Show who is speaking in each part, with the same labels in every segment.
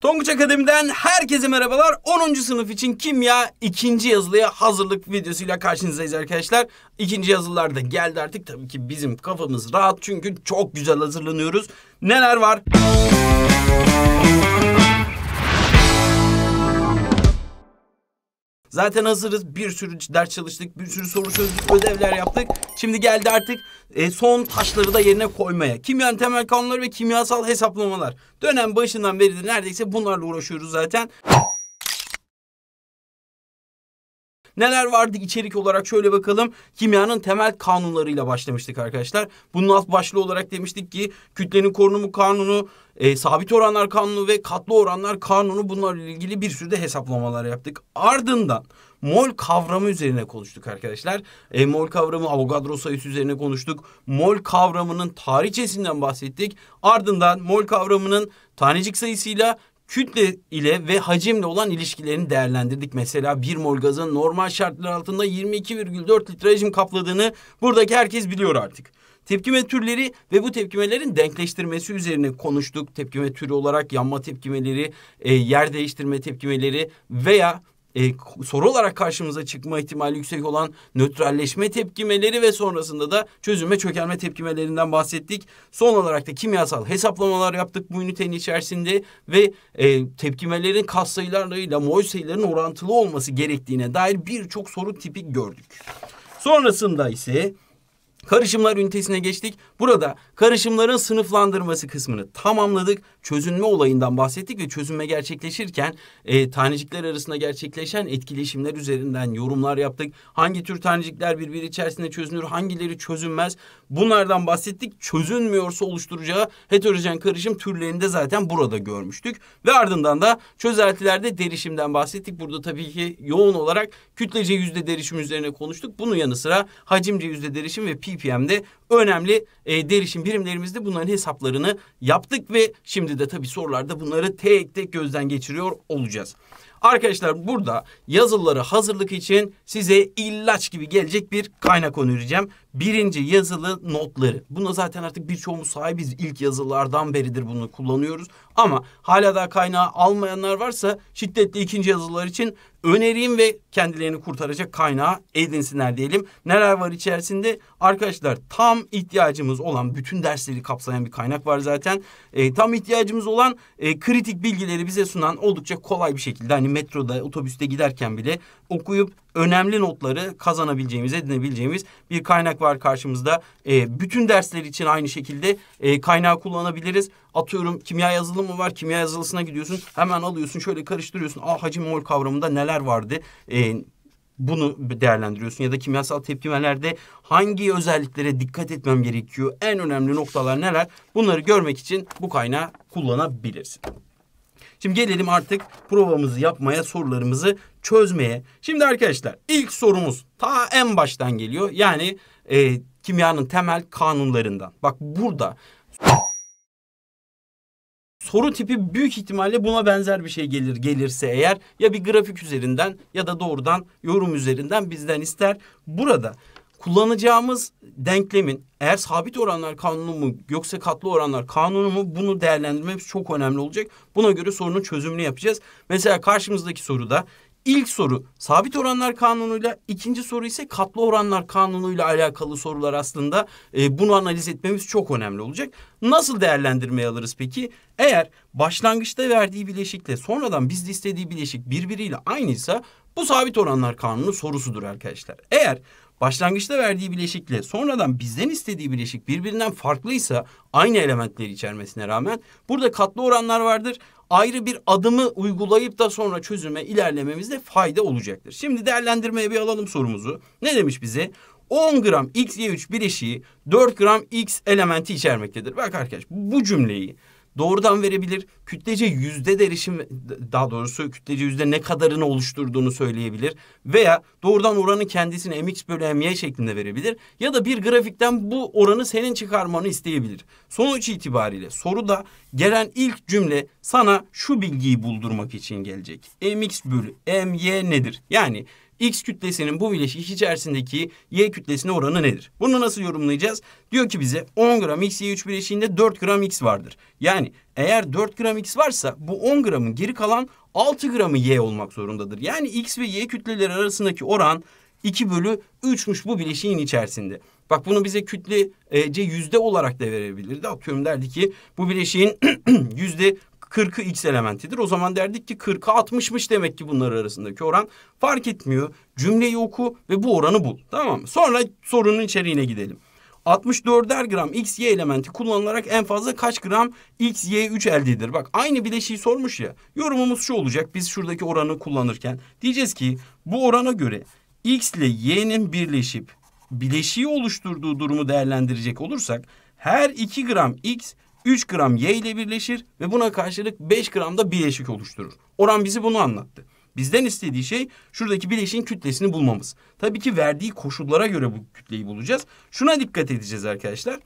Speaker 1: Tonguç Akademi'den herkese merhabalar. 10. sınıf için kimya 2. yazılıya hazırlık videosuyla karşınızdayız arkadaşlar. 2. yazılılar da geldi artık. Tabii ki bizim kafamız rahat çünkü çok güzel hazırlanıyoruz. Neler var? Zaten hazırız. Bir sürü ders çalıştık. Bir sürü soru çözdük. Ödevler yaptık. Şimdi geldi artık e, son taşları da yerine koymaya. Kimyanın temel kanunları ve kimyasal hesaplamalar. Dönem başından beri de neredeyse bunlarla uğraşıyoruz zaten. Neler vardı içerik olarak şöyle bakalım. Kimyanın temel kanunlarıyla başlamıştık arkadaşlar. Bunun alt başlığı olarak demiştik ki kütlenin korunumu kanunu, e, sabit oranlar kanunu ve katlı oranlar kanunu bunlarla ilgili bir sürü de hesaplamalar yaptık. Ardından mol kavramı üzerine konuştuk arkadaşlar. E, mol kavramı Avogadro sayısı üzerine konuştuk. Mol kavramının tarihçesinden bahsettik. Ardından mol kavramının tanecik sayısıyla kütle ile ve hacimle olan ilişkilerini değerlendirdik. Mesela bir mol gazın normal şartlar altında 22,4 litre hacim kapladığını buradaki herkes biliyor artık. Tepkime türleri ve bu tepkimelerin denkleştirmesi üzerine konuştuk. Tepkime türü olarak yanma tepkimeleri, e, yer değiştirme tepkimeleri veya e, soru olarak karşımıza çıkma ihtimali yüksek olan nötralleşme tepkimeleri ve sonrasında da çözülme çökelme tepkimelerinden bahsettik. Son olarak da kimyasal hesaplamalar yaptık bu ünitenin içerisinde ve e, tepkimelerin kas sayılarıyla mol sayılarının orantılı olması gerektiğine dair birçok soru tipi gördük. Sonrasında ise Karışımlar ünitesine geçtik. Burada karışımların sınıflandırması kısmını tamamladık. Çözünme olayından bahsettik ve çözünme gerçekleşirken e, tanecikler arasında gerçekleşen etkileşimler üzerinden yorumlar yaptık. Hangi tür tanecikler birbiri içerisinde çözünür, hangileri çözünmez bunlardan bahsettik. Çözünmüyorsa oluşturacağı heterojen karışım türlerini de zaten burada görmüştük. Ve ardından da çözeltilerde derişimden bahsettik. Burada tabii ki yoğun olarak kütlece yüzde derişim üzerine konuştuk. Bunun yanı sıra hacimce yüzde derişim ve pi CPM'de önemli e, derişim birimlerimizde bunların hesaplarını yaptık ve şimdi de tabii sorularda bunları tek tek gözden geçiriyor olacağız. Arkadaşlar burada yazılıları hazırlık için size illaç gibi gelecek bir kaynak önereceğim. Birinci yazılı notları. Buna zaten artık birçoğumuz sahibiz. İlk yazılardan beridir bunu kullanıyoruz. Ama hala da kaynağı almayanlar varsa şiddetli ikinci yazılar için önereyim ve kendilerini kurtaracak kaynağı edinsinler diyelim. Neler var içerisinde? Arkadaşlar tam ihtiyacımız olan bütün dersleri kapsayan bir kaynak var zaten. E, tam ihtiyacımız olan e, kritik bilgileri bize sunan oldukça kolay bir şekilde hani metroda otobüste giderken bile okuyup önemli notları kazanabileceğimiz, edinebileceğimiz bir kaynak var karşımızda. E, bütün dersler için aynı şekilde e, kaynağı kullanabiliriz. Atıyorum kimya yazılımı var, kimya yazılısına gidiyorsun. Hemen alıyorsun, şöyle karıştırıyorsun. Ah hacim mol kavramında neler vardı? E, bunu değerlendiriyorsun ya da kimyasal tepkimelerde hangi özelliklere dikkat etmem gerekiyor? En önemli noktalar neler? Bunları görmek için bu kaynağı kullanabilirsin. Şimdi gelelim artık provamızı yapmaya, sorularımızı çözmeye. Şimdi arkadaşlar ilk sorumuz ta en baştan geliyor. Yani e, kimyanın temel kanunlarından. Bak burada soru tipi büyük ihtimalle buna benzer bir şey gelir gelirse eğer ya bir grafik üzerinden ya da doğrudan yorum üzerinden bizden ister. Burada kullanacağımız denklemin eğer sabit oranlar kanunu mu yoksa katlı oranlar kanunu mu bunu değerlendirmemiz çok önemli olacak. Buna göre sorunun çözümünü yapacağız. Mesela karşımızdaki soruda ilk soru sabit oranlar kanunuyla ikinci soru ise katlı oranlar kanunuyla alakalı sorular aslında e, bunu analiz etmemiz çok önemli olacak. Nasıl değerlendirmeye alırız peki? Eğer başlangıçta verdiği bileşikle sonradan biz istediği bileşik birbiriyle aynıysa bu sabit oranlar kanunu sorusudur arkadaşlar. Eğer başlangıçta verdiği bileşikle sonradan bizden istediği bileşik birbirinden farklıysa aynı elementleri içermesine rağmen burada katlı oranlar vardır. Ayrı bir adımı uygulayıp da sonra çözüme ilerlememizde fayda olacaktır. Şimdi değerlendirmeye bir alalım sorumuzu. Ne demiş bize? 10 gram XY3 bileşiği 4 gram X elementi içermektedir. Bak arkadaş bu cümleyi doğrudan verebilir. Kütlece yüzde derişim daha doğrusu kütlece yüzde ne kadarını oluşturduğunu söyleyebilir. Veya doğrudan oranı kendisini mx bölü my şeklinde verebilir. Ya da bir grafikten bu oranı senin çıkarmanı isteyebilir. Sonuç itibariyle soruda gelen ilk cümle sana şu bilgiyi buldurmak için gelecek. mx bölü my nedir? Yani X kütlesinin bu bileşik içerisindeki Y kütlesine oranı nedir? Bunu nasıl yorumlayacağız? Diyor ki bize 10 gram X Y3 bileşiğinde 4 gram X vardır. Yani eğer 4 gram X varsa bu 10 gramın geri kalan 6 gramı Y olmak zorundadır. Yani X ve Y kütleleri arasındaki oran 2 bölü 3'müş bu bileşiğin içerisinde. Bak bunu bize kütlece yüzde olarak da verebilirdi. Atıyorum derdi ki bu bileşiğin yüzde 40'ı x elementidir. O zaman derdik ki 40'a 60'mış demek ki bunlar arasındaki oran. Fark etmiyor. Cümleyi oku ve bu oranı bul. Tamam mı? Sonra sorunun içeriğine gidelim. 64'er gram x, y elementi kullanılarak en fazla kaç gram x, y 3 elde edilir? Bak aynı bileşiği şey sormuş ya. Yorumumuz şu olacak. Biz şuradaki oranı kullanırken diyeceğiz ki bu orana göre x ile y'nin birleşip bileşiği oluşturduğu durumu değerlendirecek olursak her 2 gram x 3 gram Y ile birleşir ve buna karşılık 5 gram da bileşik oluşturur. Oran bizi bunu anlattı. Bizden istediği şey şuradaki bileşin kütlesini bulmamız. Tabii ki verdiği koşullara göre bu kütleyi bulacağız. Şuna dikkat edeceğiz arkadaşlar.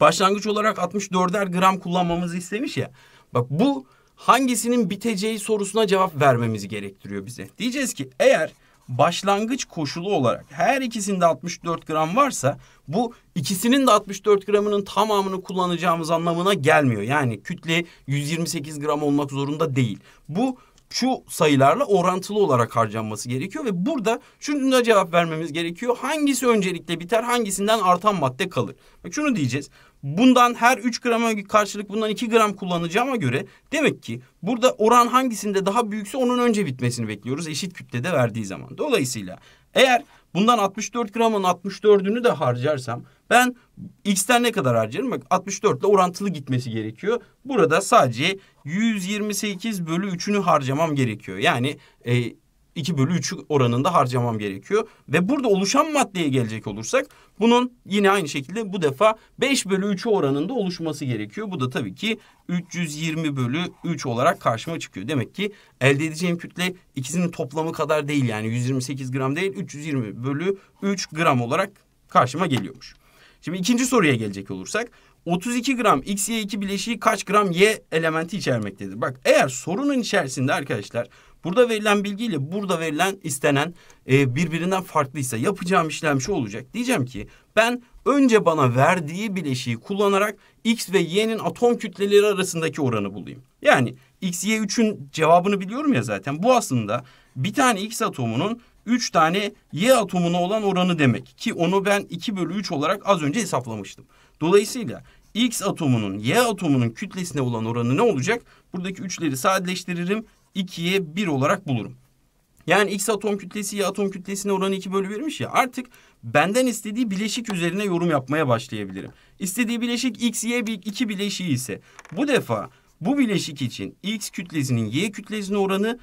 Speaker 1: Başlangıç olarak 64'er gram kullanmamızı istemiş ya. Bak bu hangisinin biteceği sorusuna cevap vermemizi gerektiriyor bize. Diyeceğiz ki eğer başlangıç koşulu olarak her ikisinde 64 gram varsa bu ikisinin de 64 gramının tamamını kullanacağımız anlamına gelmiyor. Yani kütle 128 gram olmak zorunda değil. Bu şu sayılarla orantılı olarak harcanması gerekiyor ve burada şunu cevap vermemiz gerekiyor. Hangisi öncelikle biter, hangisinden artan madde kalır? Bak şunu diyeceğiz. Bundan her 3 grama karşılık bundan 2 gram kullanacağıma göre demek ki burada oran hangisinde daha büyükse onun önce bitmesini bekliyoruz eşit kütlede verdiği zaman. Dolayısıyla eğer bundan 64 gramın 64'ünü de harcarsam ben X'ten ne kadar harcarım? Bak 64 ile orantılı gitmesi gerekiyor. Burada sadece 128 bölü 3'ünü harcamam gerekiyor. Yani e, 2 bölü 3'ü oranında harcamam gerekiyor. Ve burada oluşan maddeye gelecek olursak bunun yine aynı şekilde bu defa 5 bölü 3'ü oranında oluşması gerekiyor. Bu da tabii ki 320 bölü 3 olarak karşıma çıkıyor. Demek ki elde edeceğim kütle ikisinin toplamı kadar değil yani 128 gram değil 320 bölü 3 gram olarak karşıma geliyormuş. Şimdi ikinci soruya gelecek olursak 32 gram XY2 bileşiği kaç gram Y elementi içermektedir? Bak eğer sorunun içerisinde arkadaşlar burada verilen bilgiyle burada verilen istenen e, birbirinden farklıysa yapacağım işlem şu olacak. Diyeceğim ki ben önce bana verdiği bileşiği kullanarak X ve Y'nin atom kütleleri arasındaki oranı bulayım. Yani xy Y 3'ün cevabını biliyorum ya zaten bu aslında bir tane X atomunun 3 tane Y atomuna olan oranı demek. Ki onu ben 2 bölü 3 olarak az önce hesaplamıştım. Dolayısıyla X atomunun Y atomunun kütlesine olan oranı ne olacak? Buradaki 3'leri sadeleştiririm. 2'ye 1 olarak bulurum. Yani X atom kütlesi Y atom kütlesine oranı 2 bölü vermiş ya artık benden istediği bileşik üzerine yorum yapmaya başlayabilirim. İstediği bileşik X, Y, 2 bileşiği ise bu defa bu bileşik için X kütlesinin Y kütlesine oranı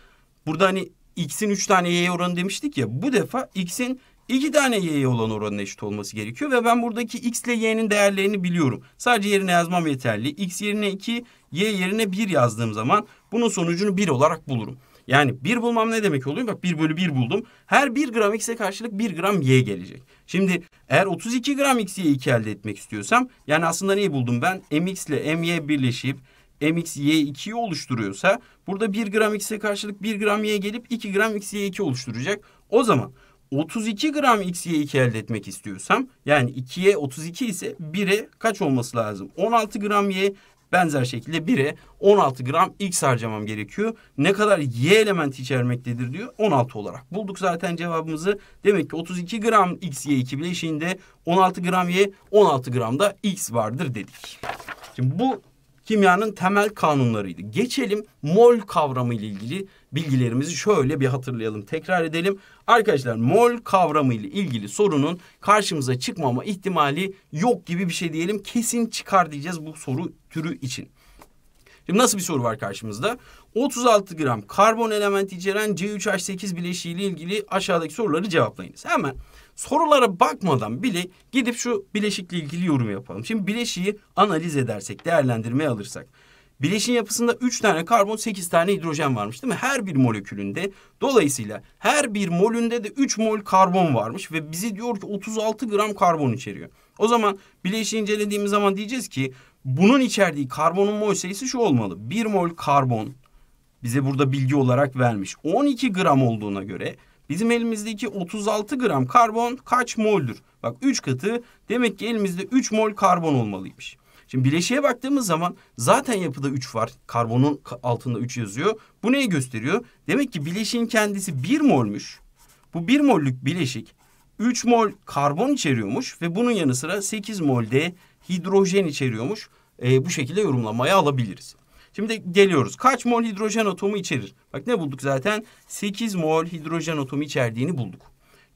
Speaker 1: burada hani x'in 3 tane y oranı demiştik ya. Bu defa x'in 2 tane y'ye olan oranına eşit olması gerekiyor. Ve ben buradaki x ile y'nin değerlerini biliyorum. Sadece yerine yazmam yeterli. x yerine 2, y yerine 1 yazdığım zaman bunun sonucunu 1 olarak bulurum. Yani 1 bulmam ne demek oluyor? Bak 1 bölü 1 buldum. Her 1 gram x'e karşılık 1 gram y gelecek. Şimdi eğer 32 gram x'ye 2 elde etmek istiyorsam yani aslında neyi buldum ben? mx ile my birleşip MXY2'yi oluşturuyorsa burada 1 gram X'e karşılık 1 gram Y gelip 2 gram XY2 oluşturacak. O zaman 32 gram XY2 elde etmek istiyorsam yani 2'ye 32 ise 1'e kaç olması lazım? 16 gram Y benzer şekilde 1'e 16 gram X harcamam gerekiyor. Ne kadar Y elementi içermektedir diyor 16 olarak. Bulduk zaten cevabımızı. Demek ki 32 gram X Y2 bileşiğinde 16 gram Y 16 gram da X vardır dedik. Şimdi bu kimyanın temel kanunlarıydı. Geçelim mol kavramı ile ilgili bilgilerimizi şöyle bir hatırlayalım, tekrar edelim. Arkadaşlar mol kavramı ile ilgili sorunun karşımıza çıkmama ihtimali yok gibi bir şey diyelim. Kesin çıkar diyeceğiz bu soru türü için. Şimdi nasıl bir soru var karşımızda? 36 gram karbon elementi içeren C3H8 bileşiği ile ilgili aşağıdaki soruları cevaplayınız. Hemen sorulara bakmadan bile gidip şu bileşikle ilgili yorum yapalım. Şimdi bileşiği analiz edersek, değerlendirmeye alırsak. Bileşin yapısında üç tane karbon, sekiz tane hidrojen varmış değil mi? Her bir molekülünde. Dolayısıyla her bir molünde de üç mol karbon varmış ve bizi diyor ki 36 gram karbon içeriyor. O zaman bileşiği incelediğimiz zaman diyeceğiz ki bunun içerdiği karbonun mol sayısı şu olmalı. bir mol karbon bize burada bilgi olarak vermiş. 12 gram olduğuna göre Bizim elimizdeki 36 gram karbon kaç moldür? Bak 3 katı demek ki elimizde 3 mol karbon olmalıymış. Şimdi bileşiğe baktığımız zaman zaten yapıda 3 var. Karbonun altında 3 yazıyor. Bu neyi gösteriyor? Demek ki bileşiğin kendisi 1 molmuş. Bu 1 mollük bileşik 3 mol karbon içeriyormuş ve bunun yanı sıra 8 mol de hidrojen içeriyormuş. E, bu şekilde yorumlamaya alabiliriz. Şimdi geliyoruz. Kaç mol hidrojen atomu içerir? Bak ne bulduk zaten? 8 mol hidrojen atomu içerdiğini bulduk.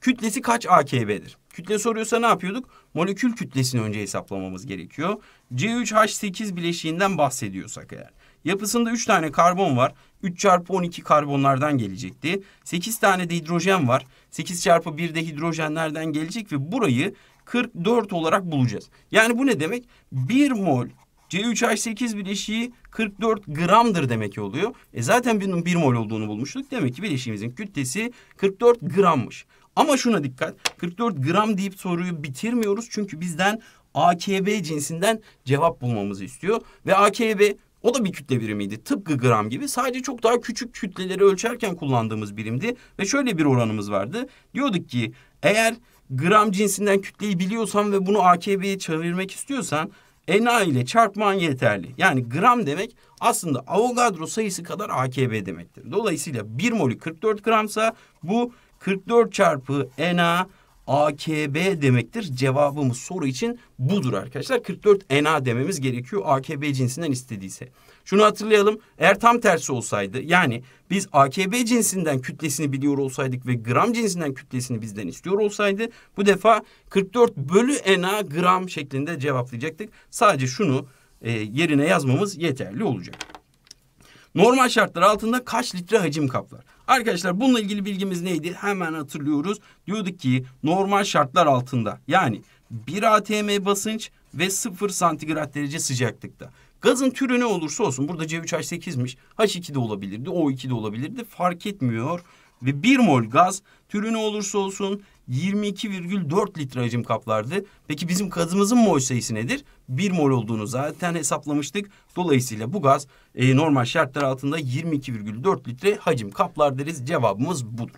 Speaker 1: Kütlesi kaç AKB'dir? Kütle soruyorsa ne yapıyorduk? Molekül kütlesini önce hesaplamamız gerekiyor. C3H8 bileşiğinden bahsediyorsak eğer. Yapısında 3 tane karbon var. 3 çarpı 12 karbonlardan gelecekti. 8 tane de hidrojen var. 8 çarpı 1 de hidrojenlerden gelecek ve burayı 44 olarak bulacağız. Yani bu ne demek? 1 mol C3H8 bileşiği 44 gramdır demek ki oluyor. E zaten bunun 1 mol olduğunu bulmuştuk. Demek ki bileşiğimizin kütlesi 44 grammış. Ama şuna dikkat. 44 gram deyip soruyu bitirmiyoruz. Çünkü bizden AKB cinsinden cevap bulmamızı istiyor. Ve AKB o da bir kütle birimiydi. Tıpkı gram gibi. Sadece çok daha küçük kütleleri ölçerken kullandığımız birimdi. Ve şöyle bir oranımız vardı. Diyorduk ki eğer gram cinsinden kütleyi biliyorsan ve bunu AKB'ye çevirmek istiyorsan NA ile çarpman yeterli. Yani gram demek aslında Avogadro sayısı kadar AKB demektir. Dolayısıyla 1 molü 44 gramsa bu 44 çarpı NA AKB demektir. Cevabımız soru için budur arkadaşlar. 44 NA dememiz gerekiyor AKB cinsinden istediyse. Şunu hatırlayalım eğer tam tersi olsaydı yani biz AKB cinsinden kütlesini biliyor olsaydık ve gram cinsinden kütlesini bizden istiyor olsaydı bu defa 44 bölü NA gram şeklinde cevaplayacaktık. Sadece şunu e, yerine yazmamız yeterli olacak. Normal şartlar altında kaç litre hacim kaplar? Arkadaşlar bununla ilgili bilgimiz neydi? Hemen hatırlıyoruz. Diyorduk ki normal şartlar altında yani 1 atm basınç ve 0 santigrat derece sıcaklıkta. Gazın türü ne olursa olsun burada C3H8'miş. H2 de olabilirdi, O2 de olabilirdi. Fark etmiyor. Ve bir mol gaz türü ne olursa olsun 22,4 litre hacim kaplardı. Peki bizim gazımızın mol sayısı nedir? 1 mol olduğunu zaten hesaplamıştık. Dolayısıyla bu gaz e, normal şartlar altında 22,4 litre hacim kaplar deriz. Cevabımız budur.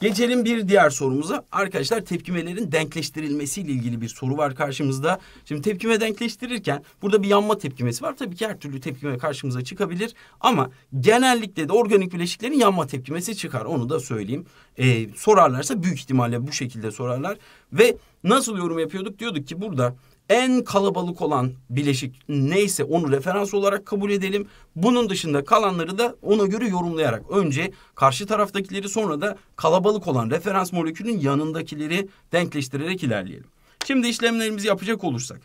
Speaker 1: Geçelim bir diğer sorumuza. Arkadaşlar tepkimelerin denkleştirilmesiyle ilgili bir soru var karşımızda. Şimdi tepkime denkleştirirken burada bir yanma tepkimesi var. Tabii ki her türlü tepkime karşımıza çıkabilir. Ama genellikle de organik bileşiklerin yanma tepkimesi çıkar. Onu da söyleyeyim. Ee, sorarlarsa büyük ihtimalle bu şekilde sorarlar. Ve nasıl yorum yapıyorduk? Diyorduk ki burada en kalabalık olan bileşik neyse onu referans olarak kabul edelim. Bunun dışında kalanları da ona göre yorumlayarak önce karşı taraftakileri sonra da kalabalık olan referans molekülün yanındakileri denkleştirerek ilerleyelim. Şimdi işlemlerimizi yapacak olursak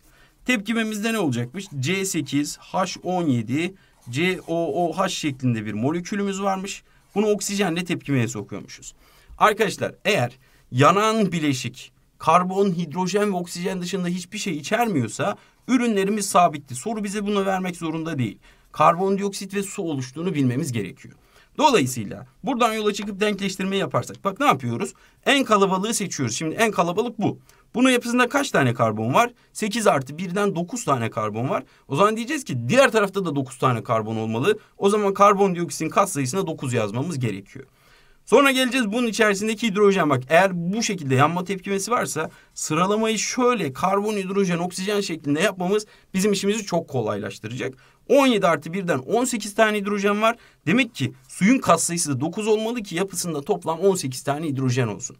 Speaker 1: tepkimemizde ne olacakmış? C8H17 COOH şeklinde bir molekülümüz varmış. Bunu oksijenle tepkimeye sokuyormuşuz. Arkadaşlar eğer yanan bileşik karbon, hidrojen ve oksijen dışında hiçbir şey içermiyorsa ürünlerimiz sabitti. Soru bize bunu vermek zorunda değil. Karbondioksit ve su oluştuğunu bilmemiz gerekiyor. Dolayısıyla buradan yola çıkıp denkleştirme yaparsak bak ne yapıyoruz? En kalabalığı seçiyoruz. Şimdi en kalabalık bu. Bunun yapısında kaç tane karbon var? 8 artı 1'den 9 tane karbon var. O zaman diyeceğiz ki diğer tarafta da 9 tane karbon olmalı. O zaman karbondioksitin sayısına 9 yazmamız gerekiyor. Sonra geleceğiz bunun içerisindeki hidrojen bak eğer bu şekilde yanma tepkimesi varsa sıralamayı şöyle karbon, hidrojen, oksijen şeklinde yapmamız bizim işimizi çok kolaylaştıracak. 17 artı 1'den 18 tane hidrojen var. Demek ki suyun katsayısı da 9 olmalı ki yapısında toplam 18 tane hidrojen olsun.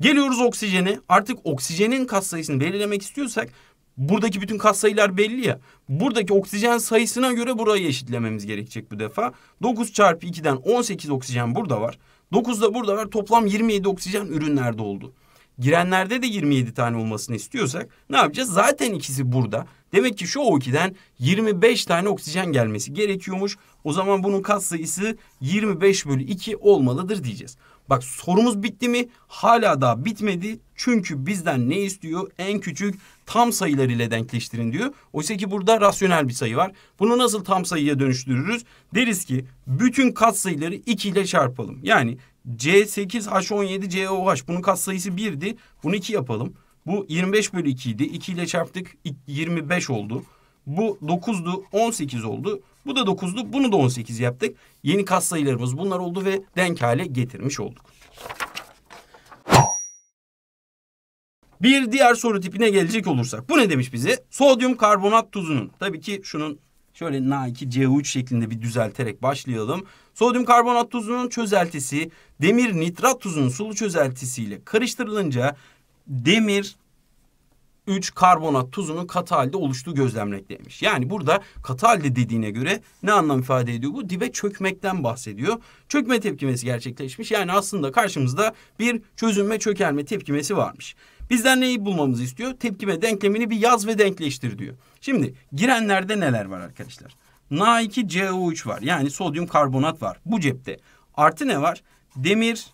Speaker 1: Geliyoruz oksijene. Artık oksijenin katsayısını belirlemek istiyorsak buradaki bütün katsayılar belli ya. Buradaki oksijen sayısına göre burayı eşitlememiz gerekecek bu defa. 9 çarpı 2'den 18 oksijen burada var. 9 da burada var toplam 27 oksijen ürünlerde oldu. Girenlerde de 27 tane olmasını istiyorsak ne yapacağız? Zaten ikisi burada. Demek ki şu O2'den 25 tane oksijen gelmesi gerekiyormuş. O zaman bunun katsayısı 25 bölü 2 olmalıdır diyeceğiz. Bak sorumuz bitti mi? Hala daha bitmedi. Çünkü bizden ne istiyor? En küçük tam sayılar ile denkleştirin diyor. Oysa ki burada rasyonel bir sayı var. Bunu nasıl tam sayıya dönüştürürüz? Deriz ki bütün katsayıları 2 ile çarpalım. Yani C8H17 COH bunun katsayısı 1'di. Bunu 2 yapalım. Bu 25 bölü 2 idi. 2 ile çarptık 25 oldu. Bu 9'du 18 oldu. Bu da 9'du bunu da 18 yaptık. Yeni katsayılarımız bunlar oldu ve denk hale getirmiş olduk. Bir diğer soru tipine gelecek olursak. Bu ne demiş bize? Sodyum karbonat tuzunun. Tabii ki şunun şöyle Na2CO3 şeklinde bir düzelterek başlayalım. Sodyum karbonat tuzunun çözeltisi demir nitrat tuzunun sulu çözeltisiyle karıştırılınca demir 3 karbonat tuzunun katı halde oluştuğu gözlemlenmiş. Yani burada katı halde dediğine göre ne anlam ifade ediyor bu? Dibe çökmekten bahsediyor. Çökme tepkimesi gerçekleşmiş. Yani aslında karşımızda bir çözünme çökelme tepkimesi varmış. Bizden neyi bulmamızı istiyor? Tepkime denklemini bir yaz ve denkleştir diyor. Şimdi girenlerde neler var arkadaşlar? Na2CO3 var. Yani sodyum karbonat var bu cepte. Artı ne var? Demir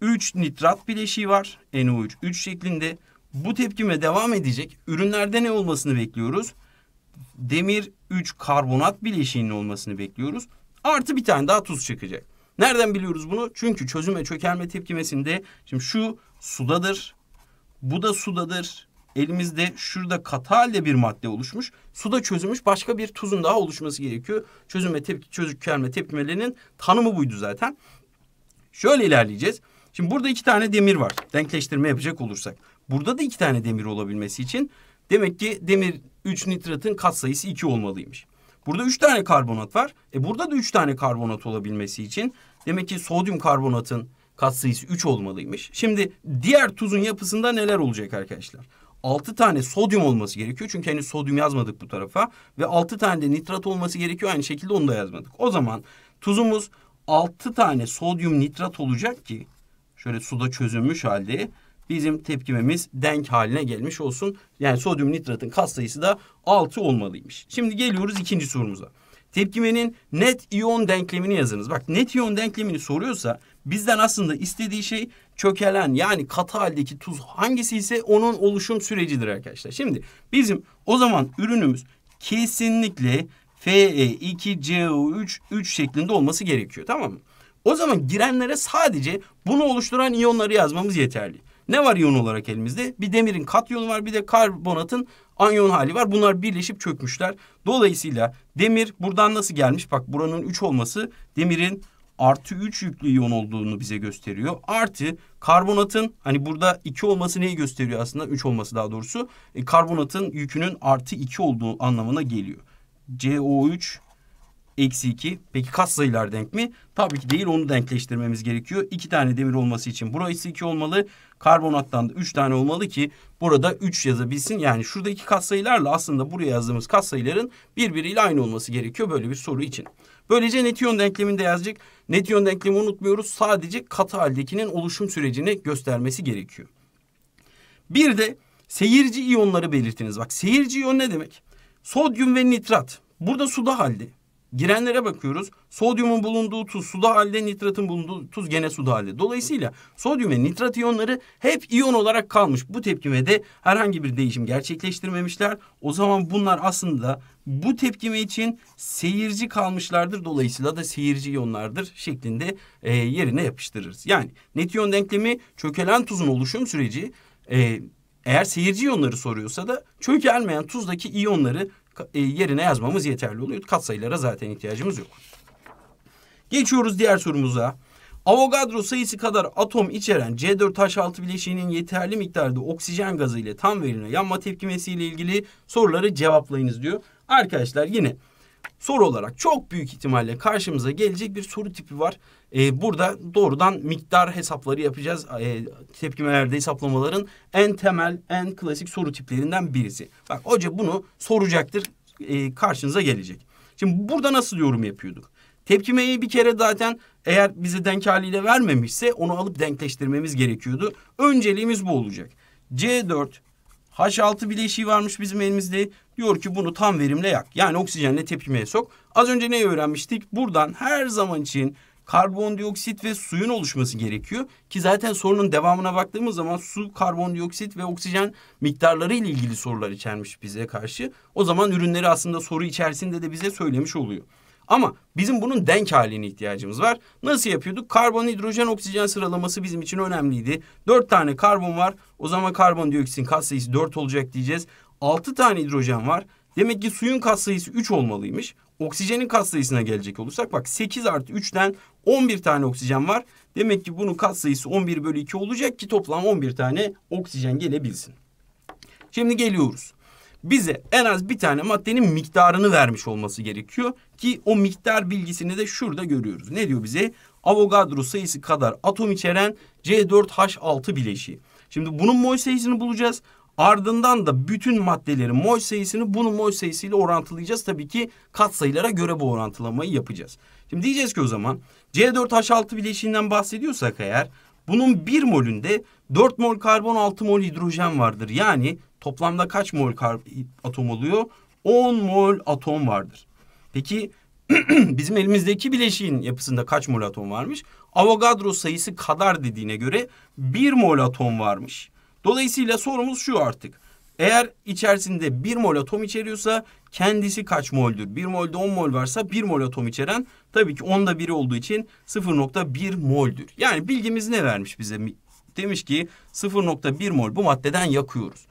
Speaker 1: 3 nitrat bileşiği var. NO3 3 şeklinde. Bu tepkime devam edecek. Ürünlerde ne olmasını bekliyoruz? Demir 3 karbonat bileşiğinin olmasını bekliyoruz. Artı bir tane daha tuz çıkacak. Nereden biliyoruz bunu? Çünkü çözüme çökelme tepkimesinde şimdi şu sudadır. Bu da sudadır. Elimizde şurada katı halde bir madde oluşmuş. Suda çözülmüş başka bir tuzun daha oluşması gerekiyor. Çözünme tepki, çözükerme tepkimelerinin tanımı buydu zaten. Şöyle ilerleyeceğiz. Şimdi burada iki tane demir var. Denkleştirme yapacak olursak. Burada da iki tane demir olabilmesi için demek ki demir 3 nitratın kat sayısı 2 olmalıymış. Burada üç tane karbonat var. E burada da üç tane karbonat olabilmesi için demek ki sodyum karbonatın katsayısı 3 olmalıymış. Şimdi diğer tuzun yapısında neler olacak arkadaşlar? 6 tane sodyum olması gerekiyor. Çünkü hani sodyum yazmadık bu tarafa. Ve 6 tane de nitrat olması gerekiyor. Aynı şekilde onu da yazmadık. O zaman tuzumuz 6 tane sodyum nitrat olacak ki şöyle suda çözülmüş halde bizim tepkimemiz denk haline gelmiş olsun. Yani sodyum nitratın katsayısı da 6 olmalıymış. Şimdi geliyoruz ikinci sorumuza. Tepkimenin net iyon denklemini yazınız. Bak net iyon denklemini soruyorsa Bizden aslında istediği şey çökelen yani katı haldeki tuz hangisi ise onun oluşum sürecidir arkadaşlar. Şimdi bizim o zaman ürünümüz kesinlikle Fe2CO3 3 şeklinde olması gerekiyor tamam mı? O zaman girenlere sadece bunu oluşturan iyonları yazmamız yeterli. Ne var iyon olarak elimizde? Bir demirin katyonu var bir de karbonatın anyon hali var. Bunlar birleşip çökmüşler. Dolayısıyla demir buradan nasıl gelmiş? Bak buranın 3 olması demirin artı 3 yüklü iyon olduğunu bize gösteriyor. Artı karbonatın hani burada 2 olması neyi gösteriyor aslında? 3 olması daha doğrusu. E, karbonatın yükünün artı 2 olduğu anlamına geliyor. CO3 eksi 2. Peki kat sayılar denk mi? Tabii ki değil onu denkleştirmemiz gerekiyor. 2 tane demir olması için burası 2 olmalı. Karbonattan da 3 tane olmalı ki burada 3 yazabilsin. Yani şuradaki kat sayılarla aslında buraya yazdığımız kat sayıların birbiriyle aynı olması gerekiyor böyle bir soru için. Böylece netiyon denklemini de yazacak. Netiyon denklemi unutmuyoruz. Sadece katı haldekinin oluşum sürecini göstermesi gerekiyor. Bir de seyirci iyonları belirtiniz. Bak seyirci iyon ne demek? Sodyum ve nitrat. Burada suda halde. Girenlere bakıyoruz. Sodyumun bulunduğu tuz suda halde, nitratın bulunduğu tuz gene suda halde. Dolayısıyla sodyum ve nitrat iyonları hep iyon olarak kalmış. Bu tepkimede herhangi bir değişim gerçekleştirmemişler. O zaman bunlar aslında bu tepkime için seyirci kalmışlardır. Dolayısıyla da seyirci iyonlardır şeklinde e, yerine yapıştırırız. Yani net iyon denklemi çökelen tuzun oluşum süreci... E, eğer seyirci iyonları soruyorsa da çökelmeyen tuzdaki iyonları e, yerine yazmamız yeterli oluyor. Katsayılara zaten ihtiyacımız yok. Geçiyoruz diğer sorumuza. Avogadro sayısı kadar atom içeren C4H6 bileşiğinin yeterli miktarda oksijen gazı ile tam verine yanma tepkimesi ile ilgili soruları cevaplayınız diyor. Arkadaşlar yine soru olarak çok büyük ihtimalle karşımıza gelecek bir soru tipi var. E, burada doğrudan miktar hesapları yapacağız. E, tepkimelerde hesaplamaların en temel, en klasik soru tiplerinden birisi. Bak hoca bunu soracaktır, e, karşınıza gelecek. Şimdi burada nasıl yorum yapıyorduk? Tepkimeyi bir kere zaten eğer bize denk haliyle vermemişse onu alıp denkleştirmemiz gerekiyordu. Önceliğimiz bu olacak. C4 H6 bileşiği varmış bizim elimizde. Diyor ki bunu tam verimle yak. Yani oksijenle tepkimeye sok. Az önce ne öğrenmiştik? Buradan her zaman için karbondioksit ve suyun oluşması gerekiyor. Ki zaten sorunun devamına baktığımız zaman su, karbondioksit ve oksijen miktarları ile ilgili sorular içermiş bize karşı. O zaman ürünleri aslında soru içerisinde de bize söylemiş oluyor. Ama bizim bunun denk haline ihtiyacımız var. Nasıl yapıyorduk? Karbon, hidrojen, oksijen sıralaması bizim için önemliydi. Dört tane karbon var. O zaman karbondioksitin kat sayısı dört olacak diyeceğiz. Altı tane hidrojen var. Demek ki suyun kat sayısı üç olmalıymış oksijenin sayısına gelecek olursak bak 8 artı 3'ten 11 tane oksijen var. Demek ki bunun kat katsayısı 11 bölü 2 olacak ki toplam 11 tane oksijen gelebilsin. Şimdi geliyoruz. Bize en az bir tane maddenin miktarını vermiş olması gerekiyor ki o miktar bilgisini de şurada görüyoruz. Ne diyor bize? Avogadro sayısı kadar atom içeren C4H6 bileşiği. Şimdi bunun mol sayısını bulacağız. Ardından da bütün maddelerin mol sayısını bunu mol sayısıyla orantılayacağız. Tabii ki katsayılara göre bu orantılamayı yapacağız. Şimdi diyeceğiz ki o zaman C4H6 bileşiğinden bahsediyorsak eğer bunun bir molünde 4 mol karbon 6 mol hidrojen vardır. Yani toplamda kaç mol atom oluyor? 10 mol atom vardır. Peki bizim elimizdeki bileşiğin yapısında kaç mol atom varmış? Avogadro sayısı kadar dediğine göre 1 mol atom varmış. Dolayısıyla sorumuz şu artık. Eğer içerisinde 1 mol atom içeriyorsa kendisi kaç moldür? 1 molde 10 mol varsa 1 mol atom içeren tabii ki onda biri olduğu için 0.1 moldür. Yani bilgimiz ne vermiş bize? Demiş ki 0.1 mol bu maddeden yakıyoruz.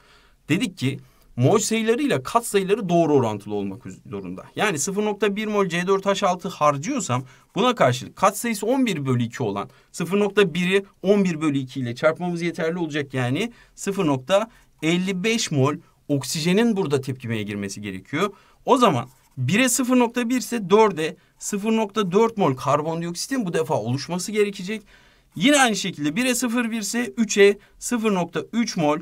Speaker 1: Dedik ki mol sayılarıyla kat sayıları doğru orantılı olmak zorunda. Yani 0.1 mol C4H6 harcıyorsam buna karşılık kat sayısı 11 bölü 2 olan 0.1'i 11 bölü 2 ile çarpmamız yeterli olacak. Yani 0.55 mol oksijenin burada tepkimeye girmesi gerekiyor. O zaman 1'e 0.1 ise 4'e 0.4 mol karbondioksitin bu defa oluşması gerekecek. Yine aynı şekilde 1'e 0,1 ise 3'e 0.3 mol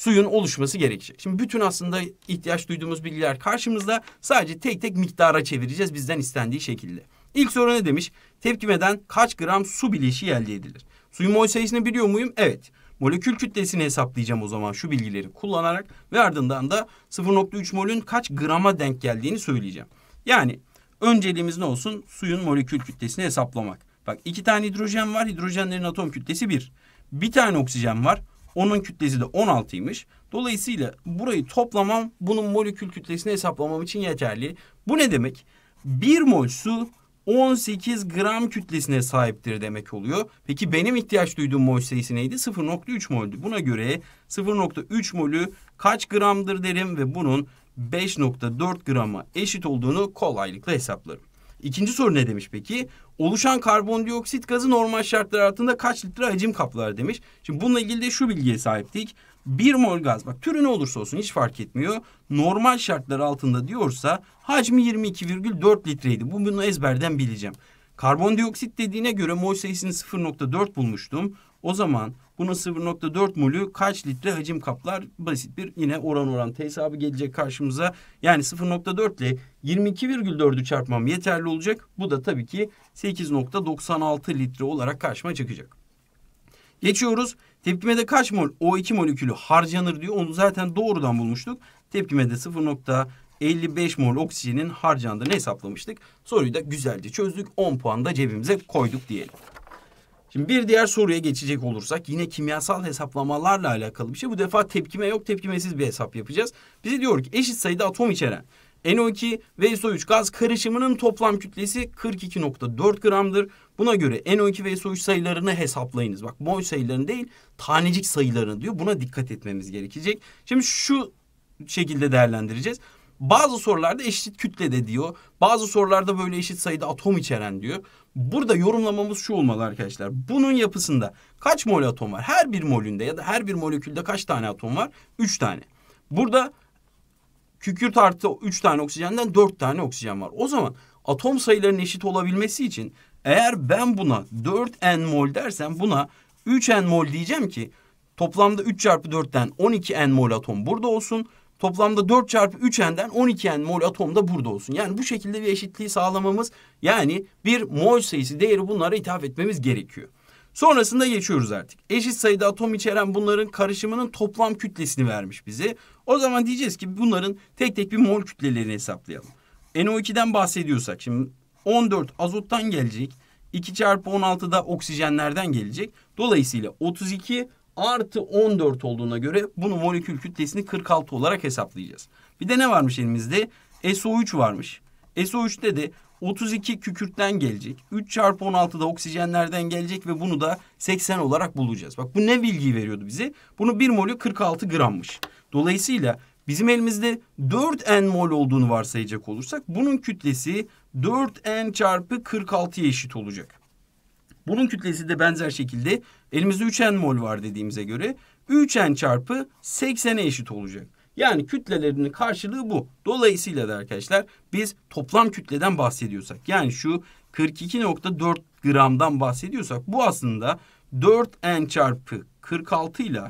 Speaker 1: suyun oluşması gerekecek. Şimdi bütün aslında ihtiyaç duyduğumuz bilgiler karşımızda sadece tek tek miktara çevireceğiz bizden istendiği şekilde. İlk soru ne demiş? Tepkimeden kaç gram su bileşiği elde edilir? Suyun mol sayısını biliyor muyum? Evet. Molekül kütlesini hesaplayacağım o zaman şu bilgileri kullanarak ve ardından da 0.3 molün kaç grama denk geldiğini söyleyeceğim. Yani önceliğimiz ne olsun? Suyun molekül kütlesini hesaplamak. Bak iki tane hidrojen var. Hidrojenlerin atom kütlesi bir. Bir tane oksijen var. Onun kütlesi de 16'ymış. Dolayısıyla burayı toplamam bunun molekül kütlesini hesaplamam için yeterli. Bu ne demek? 1 mol su 18 gram kütlesine sahiptir demek oluyor. Peki benim ihtiyaç duyduğum mol sayısı neydi? 0.3 moldü. Buna göre 0.3 molü kaç gramdır derim ve bunun 5.4 grama eşit olduğunu kolaylıkla hesaplarım. İkinci soru ne demiş peki? Oluşan karbondioksit gazı normal şartlar altında kaç litre hacim kaplar demiş. Şimdi bununla ilgili de şu bilgiye sahiptik. Bir mol gaz bak türü ne olursa olsun hiç fark etmiyor. Normal şartlar altında diyorsa hacmi 22,4 litreydi. Bunu ezberden bileceğim. Karbondioksit dediğine göre mol sayısını 0.4 bulmuştum. O zaman bunun 0.4 molü kaç litre hacim kaplar? Basit bir yine oran oran hesabı gelecek karşımıza. Yani 0.4 ile 22,4'ü çarpmam yeterli olacak. Bu da tabii ki 8.96 litre olarak karşıma çıkacak. Geçiyoruz. Tepkimede kaç mol O2 molekülü harcanır diyor. Onu zaten doğrudan bulmuştuk. Tepkimede 0.55 mol oksijenin harcandığını hesaplamıştık. Soruyu da güzelce çözdük. 10 puan da cebimize koyduk diyelim. Şimdi bir diğer soruya geçecek olursak yine kimyasal hesaplamalarla alakalı bir şey. Bu defa tepkime yok tepkimesiz bir hesap yapacağız. Bize diyor ki eşit sayıda atom içeren NO2 ve SO3 gaz karışımının toplam kütlesi 42.4 gramdır. Buna göre NO2 ve SO3 sayılarını hesaplayınız. Bak mol sayılarını değil tanecik sayılarını diyor. Buna dikkat etmemiz gerekecek. Şimdi şu şekilde değerlendireceğiz. Bazı sorularda eşit kütlede diyor. Bazı sorularda böyle eşit sayıda atom içeren diyor. Burada yorumlamamız şu olmalı arkadaşlar. Bunun yapısında kaç mol atom var? Her bir molünde ya da her bir molekülde kaç tane atom var? Üç tane. Burada kükürt artı üç tane oksijenden dört tane oksijen var. O zaman atom sayılarının eşit olabilmesi için eğer ben buna 4n mol dersem buna 3n mol diyeceğim ki toplamda 3 çarpı 4'ten 12n mol atom burada olsun. Toplamda 4 çarpı 3 enden 12 n mol atom da burada olsun. Yani bu şekilde bir eşitliği sağlamamız yani bir mol sayısı değeri bunlara ithaf etmemiz gerekiyor. Sonrasında geçiyoruz artık. Eşit sayıda atom içeren bunların karışımının toplam kütlesini vermiş bize. O zaman diyeceğiz ki bunların tek tek bir mol kütlelerini hesaplayalım. NO2'den bahsediyorsak şimdi 14 azottan gelecek. 2 çarpı 16 da oksijenlerden gelecek. Dolayısıyla 32 artı 14 olduğuna göre bunu molekül kütlesini 46 olarak hesaplayacağız. Bir de ne varmış elimizde? SO3 varmış. SO3'te de 32 kükürtten gelecek. 3 çarpı 16 da oksijenlerden gelecek ve bunu da 80 olarak bulacağız. Bak bu ne bilgi veriyordu bize? Bunu 1 molü 46 grammış. Dolayısıyla bizim elimizde 4N mol olduğunu varsayacak olursak bunun kütlesi 4N çarpı 46'ya eşit olacak. Bunun kütlesi de benzer şekilde elimizde 3n mol var dediğimize göre 3n çarpı 80'e eşit olacak. Yani kütlelerinin karşılığı bu. Dolayısıyla da arkadaşlar biz toplam kütleden bahsediyorsak yani şu 42.4 gramdan bahsediyorsak bu aslında 4n çarpı 46 ile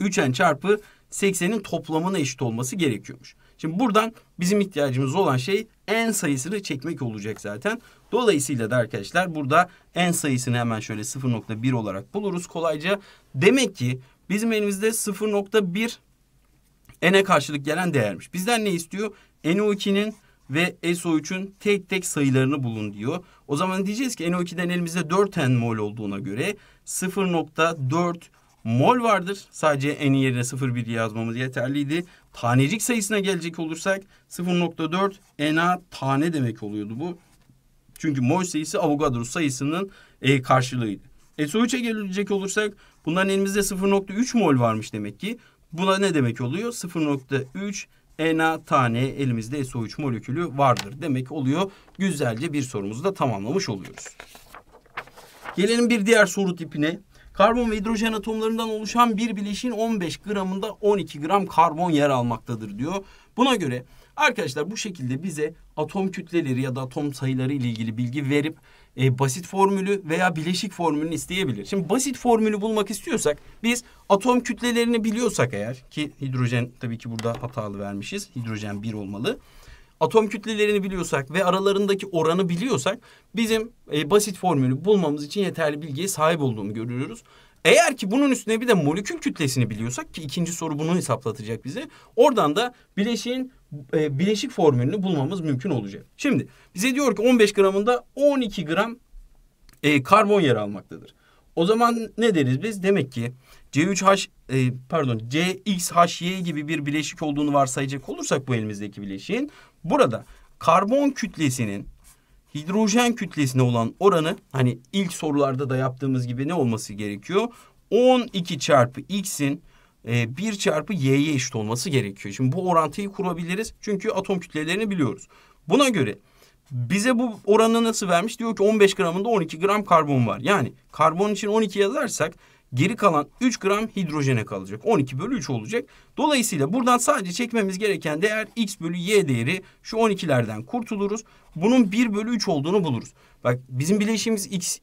Speaker 1: 3n çarpı 80'in toplamına eşit olması gerekiyormuş. Şimdi buradan Bizim ihtiyacımız olan şey en sayısını çekmek olacak zaten. Dolayısıyla da arkadaşlar burada en sayısını hemen şöyle 0.1 olarak buluruz kolayca. Demek ki bizim elimizde 0.1 n'e karşılık gelen değermiş. Bizden ne istiyor? NO2'nin ve SO3'ün tek tek sayılarını bulun diyor. O zaman diyeceğiz ki NO2'den elimizde 4 n mol olduğuna göre 0.4 Mol vardır. Sadece en yerine 0,1 yazmamız yeterliydi. Tanecik sayısına gelecek olursak 0.4 na tane demek oluyordu bu. Çünkü mol sayısı Avogadro sayısının e, karşılığıydı. E, SO3'e gelecek olursak bunların elimizde 0.3 mol varmış demek ki. Buna ne demek oluyor? 0.3 Na tane elimizde SO3 molekülü vardır demek oluyor. Güzelce bir sorumuzu da tamamlamış oluyoruz. Gelelim bir diğer soru tipine. Karbon ve hidrojen atomlarından oluşan bir bileşin 15 gramında 12 gram karbon yer almaktadır diyor. Buna göre arkadaşlar bu şekilde bize atom kütleleri ya da atom sayıları ile ilgili bilgi verip e, basit formülü veya bileşik formülünü isteyebilir. Şimdi basit formülü bulmak istiyorsak biz atom kütlelerini biliyorsak eğer ki hidrojen tabii ki burada hatalı vermişiz. Hidrojen 1 olmalı atom kütlelerini biliyorsak ve aralarındaki oranı biliyorsak bizim e, basit formülü bulmamız için yeterli bilgiye sahip olduğunu görüyoruz. Eğer ki bunun üstüne bir de molekül kütlesini biliyorsak ki ikinci soru bunu hesaplatacak bize. Oradan da bileşiğin e, bileşik formülünü bulmamız mümkün olacak. Şimdi bize diyor ki 15 gramında 12 gram e, karbon yer almaktadır. O zaman ne deriz biz? Demek ki C3H e, pardon CXHY gibi bir bileşik olduğunu varsayacak olursak bu elimizdeki bileşiğin Burada karbon kütlesinin hidrojen kütlesine olan oranı hani ilk sorularda da yaptığımız gibi ne olması gerekiyor? 12 çarpı x'in 1 e, çarpı y'ye eşit olması gerekiyor. Şimdi bu orantıyı kurabiliriz. Çünkü atom kütlelerini biliyoruz. Buna göre bize bu oranı nasıl vermiş? Diyor ki 15 gramında 12 gram karbon var. Yani karbon için 12 yazarsak Geri kalan 3 gram hidrojene kalacak. 12 bölü 3 olacak. Dolayısıyla buradan sadece çekmemiz gereken değer x bölü y değeri şu 12'lerden kurtuluruz. Bunun 1 bölü 3 olduğunu buluruz. Bak bizim bileşiğimiz x,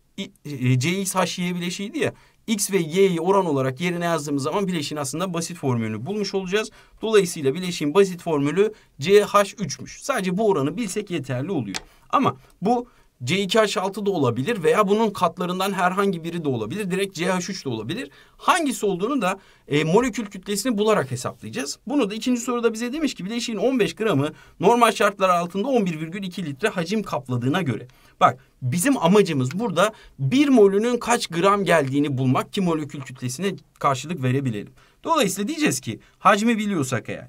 Speaker 1: e, CXHY bileşiğiydi ya. X ve Y'yi oran olarak yerine yazdığımız zaman bileşin aslında basit formülünü bulmuş olacağız. Dolayısıyla bileşin basit formülü CH3'müş. Sadece bu oranı bilsek yeterli oluyor. Ama bu C2H6 da olabilir veya bunun katlarından herhangi biri de olabilir. Direkt CH3 de olabilir. Hangisi olduğunu da e, molekül kütlesini bularak hesaplayacağız. Bunu da ikinci soruda bize demiş ki bileşiğin 15 gramı normal şartlar altında 11,2 litre hacim kapladığına göre. Bak bizim amacımız burada bir molünün kaç gram geldiğini bulmak ki molekül kütlesine karşılık verebilelim. Dolayısıyla diyeceğiz ki hacmi biliyorsak eğer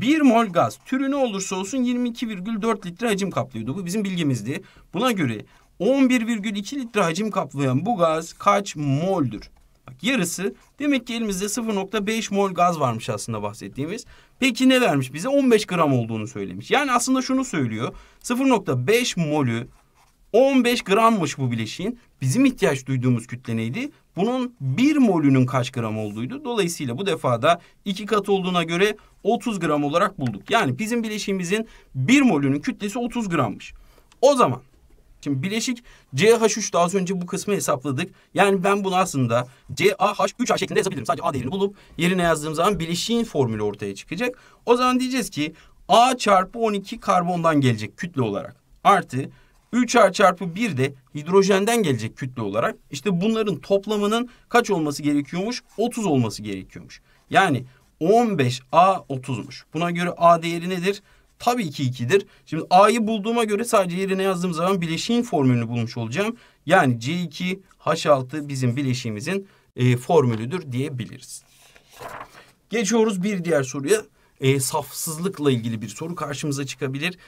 Speaker 1: 1 mol gaz türü ne olursa olsun 22,4 litre hacim kaplıyordu. Bu bizim bilgimizdi. Buna göre 11,2 litre hacim kaplayan bu gaz kaç moldür? Bak yarısı demek ki elimizde 0.5 mol gaz varmış aslında bahsettiğimiz. Peki ne vermiş bize? 15 gram olduğunu söylemiş. Yani aslında şunu söylüyor. 0.5 molü 15 grammış bu bileşiğin. Bizim ihtiyaç duyduğumuz kütle neydi? Bunun 1 molünün kaç gram olduğuydu. Dolayısıyla bu defada 2 kat olduğuna göre 30 gram olarak bulduk. Yani bizim bileşiğimizin 1 molünün kütlesi 30 grammış. O zaman Şimdi bileşik CH3 daha az önce bu kısmı hesapladık. Yani ben bunu aslında CAH3A şeklinde yazabilirim. Sadece A değerini bulup yerine yazdığım zaman bileşiğin formülü ortaya çıkacak. O zaman diyeceğiz ki A çarpı 12 karbondan gelecek kütle olarak. Artı 3A çarpı 1 de hidrojenden gelecek kütle olarak. İşte bunların toplamının kaç olması gerekiyormuş? 30 olması gerekiyormuş. Yani 15A 30'muş. Buna göre A değeri nedir? Tabii ki 2'dir. Şimdi A'yı bulduğuma göre sadece yerine yazdığım zaman bileşiğin formülünü bulmuş olacağım. Yani C2 H6 bizim bileşiğimizin e, formülüdür diyebiliriz. Geçiyoruz bir diğer soruya. E, safsızlıkla ilgili bir soru karşımıza çıkabilir.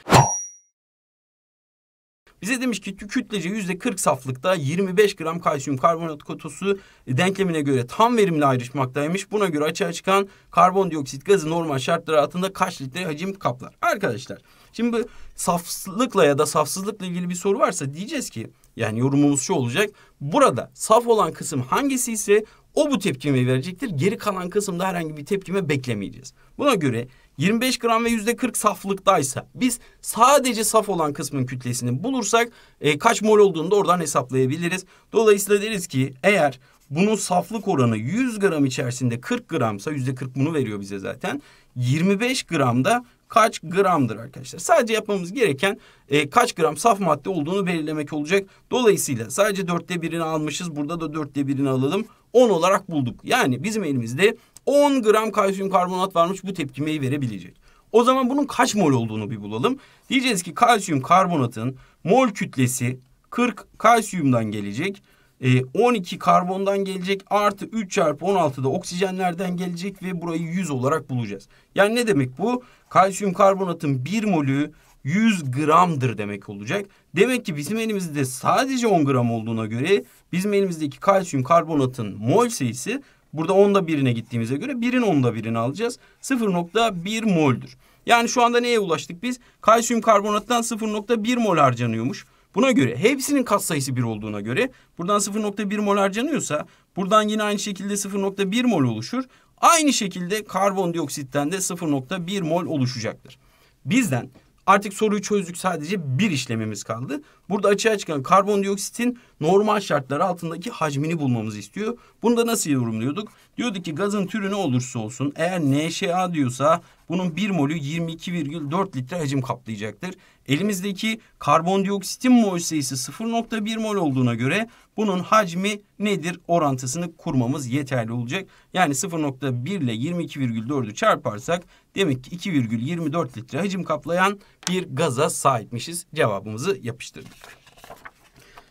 Speaker 1: Bize demiş ki kütlece yüzde 40 saflıkta 25 gram kalsiyum karbonat kotosu denklemine göre tam verimli ayrışmaktaymış. Buna göre açığa çıkan karbondioksit gazı normal şartlar altında kaç litre hacim kaplar? Arkadaşlar şimdi bu saflıkla ya da safsızlıkla ilgili bir soru varsa diyeceğiz ki yani yorumumuz şu olacak. Burada saf olan kısım hangisi ise o bu tepkimi verecektir. Geri kalan kısımda herhangi bir tepkime beklemeyeceğiz. Buna göre 25 gram ve yüzde 40 saflıktaysa biz sadece saf olan kısmın kütlesini bulursak e, kaç mol olduğunu da oradan hesaplayabiliriz. Dolayısıyla deriz ki eğer bunun saflık oranı 100 gram içerisinde 40 gramsa yüzde 40 bunu veriyor bize zaten. 25 gramda kaç gramdır arkadaşlar. Sadece yapmamız gereken e, kaç gram saf madde olduğunu belirlemek olacak. Dolayısıyla sadece dörtte birini almışız. Burada da dörtte birini alalım. 10 olarak bulduk. Yani bizim elimizde 10 gram kalsiyum karbonat varmış bu tepkimeyi verebilecek. O zaman bunun kaç mol olduğunu bir bulalım. Diyeceğiz ki kalsiyum karbonatın mol kütlesi 40 kalsiyumdan gelecek. E, ee, 12 karbondan gelecek artı 3 çarpı 16 da oksijenlerden gelecek ve burayı 100 olarak bulacağız. Yani ne demek bu? Kalsiyum karbonatın 1 molü 100 gramdır demek olacak. Demek ki bizim elimizde sadece 10 gram olduğuna göre bizim elimizdeki kalsiyum karbonatın mol sayısı burada 10'da birine gittiğimize göre 1'in 10'da birini alacağız. 0.1 moldür. Yani şu anda neye ulaştık biz? Kalsiyum karbonattan 0.1 mol harcanıyormuş. Buna göre hepsinin katsayısı 1 olduğuna göre buradan 0.1 mol harcanıyorsa buradan yine aynı şekilde 0.1 mol oluşur. Aynı şekilde karbondioksitten de 0.1 mol oluşacaktır. Bizden artık soruyu çözdük sadece bir işlemimiz kaldı. Burada açığa çıkan karbondioksitin normal şartlar altındaki hacmini bulmamızı istiyor. Bunu da nasıl yorumluyorduk? Diyorduk ki gazın türü ne olursa olsun eğer NŞA diyorsa bunun 1 molü 22,4 litre hacim kaplayacaktır. Elimizdeki karbondioksitin mol sayısı 0.1 mol olduğuna göre bunun hacmi nedir orantısını kurmamız yeterli olacak. Yani 0.1 ile 22,4'ü çarparsak demek ki 2,24 litre hacim kaplayan bir gaza sahipmişiz. Cevabımızı yapıştırdık.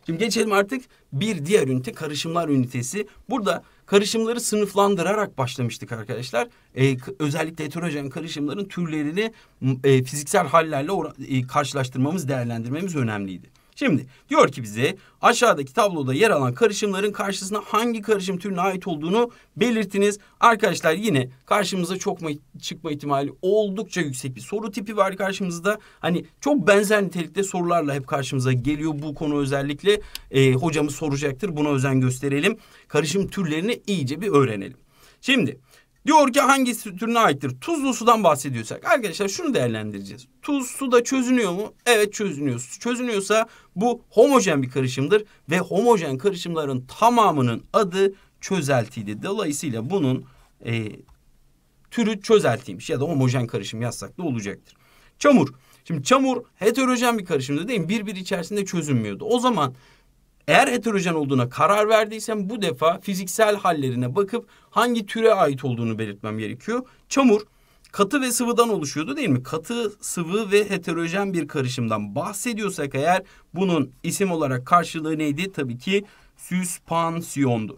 Speaker 1: Şimdi geçelim artık bir diğer ünite karışımlar ünitesi. Burada karışımları sınıflandırarak başlamıştık arkadaşlar. E, özellikle heterojen karışımların türlerini e, fiziksel hallerle e, karşılaştırmamız, değerlendirmemiz önemliydi. Şimdi diyor ki bize aşağıdaki tabloda yer alan karışımların karşısına hangi karışım türüne ait olduğunu belirtiniz. Arkadaşlar yine karşımıza çok çıkma ihtimali oldukça yüksek bir soru tipi var karşımızda. Hani çok benzer nitelikte sorularla hep karşımıza geliyor bu konu özellikle e, hocamız soracaktır buna özen gösterelim. Karışım türlerini iyice bir öğrenelim. Şimdi Diyor ki hangisi türüne aittir? Tuzlu sudan bahsediyorsak arkadaşlar şunu değerlendireceğiz. Tuz suda çözünüyor mu? Evet çözünüyor. Çözünüyorsa bu homojen bir karışımdır ve homojen karışımların tamamının adı çözeltiydi. Dolayısıyla bunun e, türü çözeltiymiş ya da homojen karışım yazsak da olacaktır. Çamur. Şimdi çamur heterojen bir karışımdı değil mi? bir içerisinde çözünmüyordu. O zaman eğer heterojen olduğuna karar verdiysem bu defa fiziksel hallerine bakıp hangi türe ait olduğunu belirtmem gerekiyor. Çamur katı ve sıvıdan oluşuyordu değil mi? Katı, sıvı ve heterojen bir karışımdan bahsediyorsak eğer bunun isim olarak karşılığı neydi? Tabii ki süspansiyondu.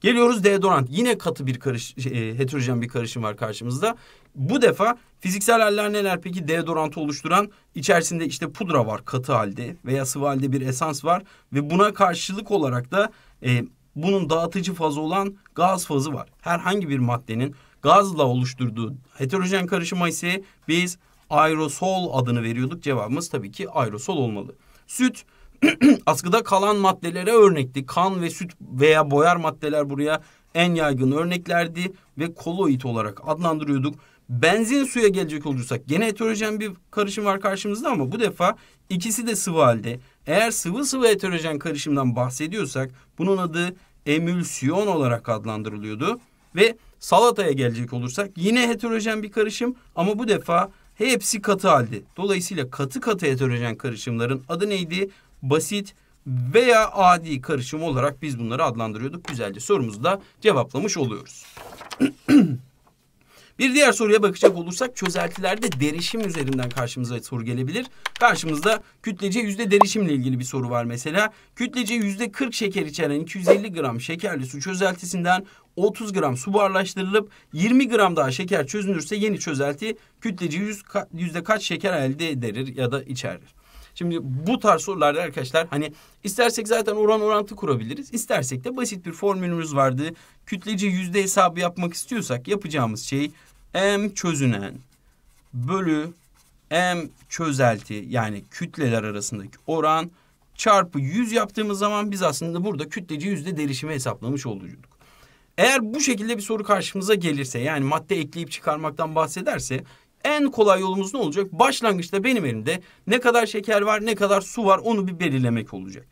Speaker 1: Geliyoruz deodorant. Yine katı bir karış, şey, e, heterojen bir karışım var karşımızda. Bu defa fiziksel haller neler peki? Deodorantı oluşturan içerisinde işte pudra var katı halde veya sıvı halde bir esans var ve buna karşılık olarak da e, bunun dağıtıcı fazı olan gaz fazı var. Herhangi bir maddenin gazla oluşturduğu heterojen karışıma ise biz aerosol adını veriyorduk. Cevabımız tabii ki aerosol olmalı. Süt askıda kalan maddelere örnekti. Kan ve süt veya boyar maddeler buraya en yaygın örneklerdi ve koloid olarak adlandırıyorduk. Benzin suya gelecek olursak gene heterojen bir karışım var karşımızda ama bu defa ikisi de sıvı halde. Eğer sıvı sıvı heterojen karışımdan bahsediyorsak bunun adı emülsiyon olarak adlandırılıyordu. Ve salataya gelecek olursak yine heterojen bir karışım ama bu defa hepsi katı halde. Dolayısıyla katı katı heterojen karışımların adı neydi? Basit veya adi karışım olarak biz bunları adlandırıyorduk. Güzelce sorumuzu da cevaplamış oluyoruz. Bir diğer soruya bakacak olursak çözeltilerde derişim üzerinden karşımıza soru gelebilir. Karşımızda kütlece yüzde derişimle ilgili bir soru var mesela. Kütlece yüzde 40 şeker içeren 250 gram şekerli su çözeltisinden 30 gram su buharlaştırılıp 20 gram daha şeker çözünürse yeni çözelti kütlece yüzde kaç şeker elde ederir ya da içerir. Şimdi bu tarz sorularda arkadaşlar hani istersek zaten oran orantı kurabiliriz. İstersek de basit bir formülümüz vardı. Kütlece yüzde hesabı yapmak istiyorsak yapacağımız şey m çözünen bölü m çözelti yani kütleler arasındaki oran çarpı 100 yaptığımız zaman biz aslında burada kütleci yüzde derişimi hesaplamış oluyorduk. Eğer bu şekilde bir soru karşımıza gelirse yani madde ekleyip çıkarmaktan bahsederse en kolay yolumuz ne olacak? Başlangıçta benim elimde ne kadar şeker var, ne kadar su var onu bir belirlemek olacak.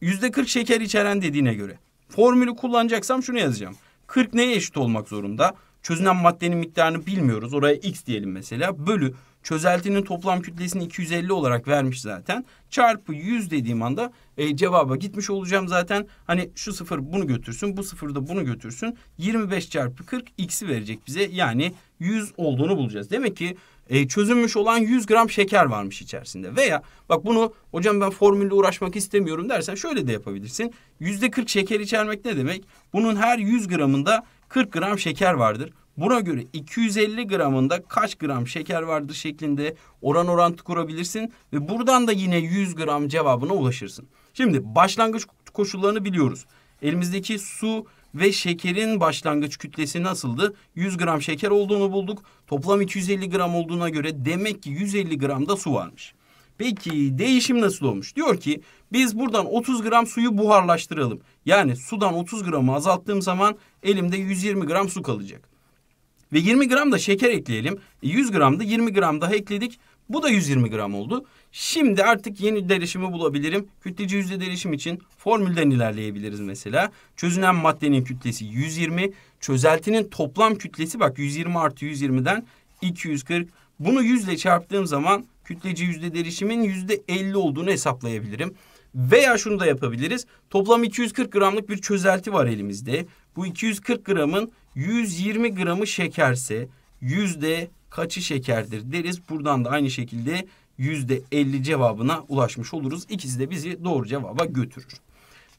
Speaker 1: Yüzde kırk şeker içeren dediğine göre. Formülü kullanacaksam şunu yazacağım. 40 neye eşit olmak zorunda? Çözünen maddenin miktarını bilmiyoruz. Oraya x diyelim mesela. Bölü çözeltinin toplam kütlesini 250 olarak vermiş zaten. Çarpı 100 dediğim anda e, cevaba gitmiş olacağım zaten. Hani şu sıfır bunu götürsün, bu sıfır da bunu götürsün. 25 çarpı 40 x'i verecek bize. Yani 100 olduğunu bulacağız. Demek ki e, çözülmüş olan 100 gram şeker varmış içerisinde. Veya bak bunu hocam ben formülle uğraşmak istemiyorum dersen şöyle de yapabilirsin. Yüzde 40 şeker içermek ne demek? Bunun her 100 gramında 40 gram şeker vardır. Buna göre 250 gramında kaç gram şeker vardır şeklinde oran orantı kurabilirsin ve buradan da yine 100 gram cevabına ulaşırsın. Şimdi başlangıç koşullarını biliyoruz. Elimizdeki su ve şekerin başlangıç kütlesi nasıldı? 100 gram şeker olduğunu bulduk. Toplam 250 gram olduğuna göre demek ki 150 gram da su varmış. Peki değişim nasıl olmuş? Diyor ki biz buradan 30 gram suyu buharlaştıralım. Yani sudan 30 gramı azalttığım zaman elimde 120 gram su kalacak. Ve 20 gram da şeker ekleyelim. 100 e, gram da 20 gram daha ekledik. Bu da 120 gram oldu. Şimdi artık yeni derişimi bulabilirim. Kütleci yüzde derişim için formülden ilerleyebiliriz mesela. Çözünen maddenin kütlesi 120. Çözeltinin toplam kütlesi bak 120 artı 120'den 240. Bunu 100 ile çarptığım zaman kütleci yüzde derişimin yüzde 50 olduğunu hesaplayabilirim. Veya şunu da yapabiliriz. Toplam 240 gramlık bir çözelti var elimizde. Bu 240 gramın 120 gramı şekerse yüzde kaçı şekerdir deriz. Buradan da aynı şekilde yüzde %50 cevabına ulaşmış oluruz. İkisi de bizi doğru cevaba götürür.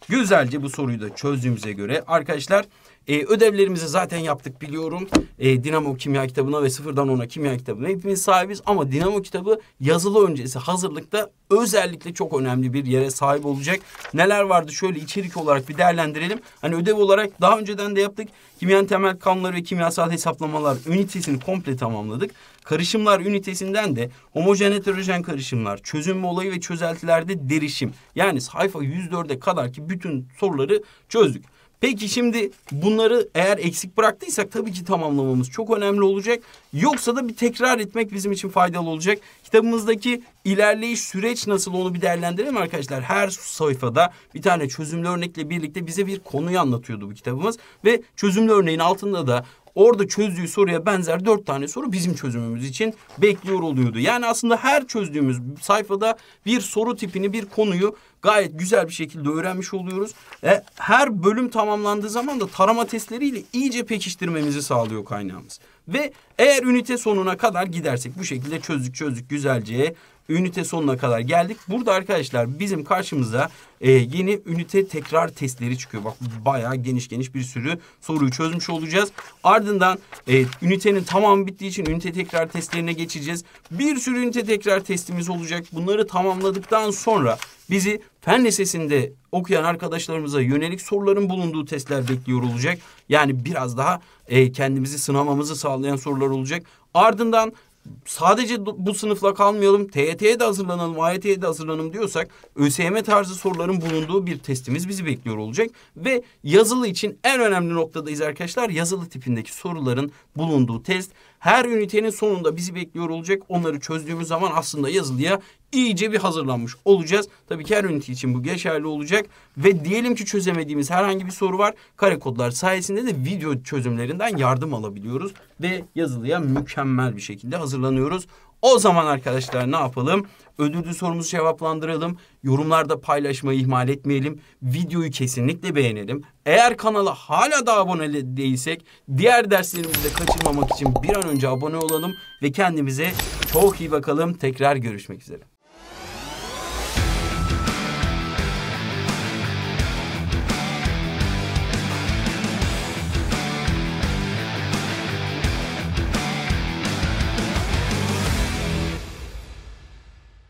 Speaker 1: Güzelce bu soruyu da çözdüğümüze göre arkadaşlar e, ödevlerimizi zaten yaptık biliyorum. E, Dinamo Kimya kitabına ve sıfırdan ona kimya kitabına hepimiz sahibiz. Ama Dinamo kitabı yazılı öncesi hazırlıkta özellikle çok önemli bir yere sahip olacak. Neler vardı şöyle içerik olarak bir değerlendirelim. Hani ödev olarak daha önceden de yaptık. Kimyanın temel kanunları ve kimyasal hesaplamalar ünitesini komple tamamladık. Karışımlar ünitesinden de homojen heterojen karışımlar, çözünme olayı ve çözeltilerde derişim. Yani sayfa 104'e kadar ki bütün soruları çözdük. Peki şimdi bunları eğer eksik bıraktıysak tabii ki tamamlamamız çok önemli olacak. Yoksa da bir tekrar etmek bizim için faydalı olacak. Kitabımızdaki ilerleyiş süreç nasıl onu bir değerlendirelim arkadaşlar. Her sayfada bir tane çözümlü örnekle birlikte bize bir konuyu anlatıyordu bu kitabımız. Ve çözümlü örneğin altında da Orada çözdüğü soruya benzer dört tane soru bizim çözümümüz için bekliyor oluyordu. Yani aslında her çözdüğümüz sayfada bir soru tipini, bir konuyu gayet güzel bir şekilde öğrenmiş oluyoruz. Ve her bölüm tamamlandığı zaman da tarama testleriyle iyice pekiştirmemizi sağlıyor kaynağımız. Ve eğer ünite sonuna kadar gidersek bu şekilde çözdük çözdük güzelce ünite sonuna kadar geldik. Burada arkadaşlar bizim karşımıza e, yeni ünite tekrar testleri çıkıyor. Bak bayağı geniş geniş bir sürü soruyu çözmüş olacağız. Ardından e, ünitenin tamamı bittiği için ünite tekrar testlerine geçeceğiz. Bir sürü ünite tekrar testimiz olacak. Bunları tamamladıktan sonra bizi fen lisesinde okuyan arkadaşlarımıza yönelik soruların bulunduğu testler bekliyor olacak. Yani biraz daha e, kendimizi sınamamızı sağlayan sorular olacak. Ardından sadece bu sınıfla kalmayalım, TYT'ye de hazırlanalım, AYT'ye de hazırlanalım diyorsak ÖSYM tarzı soruların bulunduğu bir testimiz bizi bekliyor olacak. Ve yazılı için en önemli noktadayız arkadaşlar. Yazılı tipindeki soruların bulunduğu test her ünitenin sonunda bizi bekliyor olacak. Onları çözdüğümüz zaman aslında yazılıya iyice bir hazırlanmış olacağız. Tabii ki her ünite için bu geçerli olacak. Ve diyelim ki çözemediğimiz herhangi bir soru var. Kare kodlar sayesinde de video çözümlerinden yardım alabiliyoruz. Ve yazılıya mükemmel bir şekilde hazırlanıyoruz. O zaman arkadaşlar ne yapalım? Ödüllü sorumuzu cevaplandıralım. Yorumlarda paylaşmayı ihmal etmeyelim. Videoyu kesinlikle beğenelim. Eğer kanala hala da abone değilsek diğer derslerimizi de kaçırmamak için bir an önce abone olalım ve kendimize çok iyi bakalım. Tekrar görüşmek üzere.